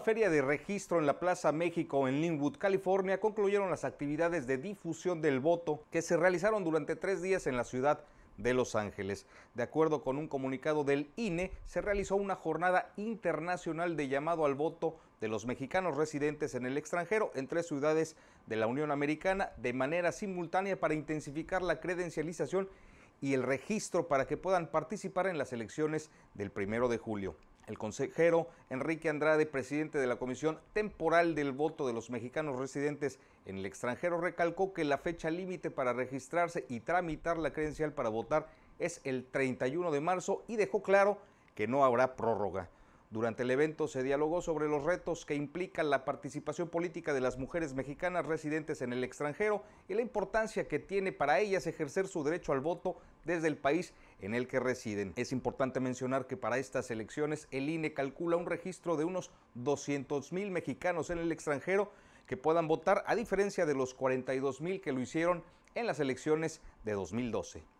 feria de registro en la Plaza México en Linwood, California, concluyeron las actividades de difusión del voto que se realizaron durante tres días en la ciudad de Los Ángeles. De acuerdo con un comunicado del INE, se realizó una jornada internacional de llamado al voto de los mexicanos residentes en el extranjero en tres ciudades de la Unión Americana de manera simultánea para intensificar la credencialización y el registro para que puedan participar en las elecciones del primero de julio. El consejero Enrique Andrade, presidente de la Comisión Temporal del Voto de los Mexicanos Residentes en el extranjero, recalcó que la fecha límite para registrarse y tramitar la credencial para votar es el 31 de marzo y dejó claro que no habrá prórroga. Durante el evento se dialogó sobre los retos que implican la participación política de las mujeres mexicanas residentes en el extranjero y la importancia que tiene para ellas ejercer su derecho al voto desde el país en el que residen. Es importante mencionar que para estas elecciones el INE calcula un registro de unos 200 mil mexicanos en el extranjero que puedan votar, a diferencia de los 42 mil que lo hicieron en las elecciones de 2012.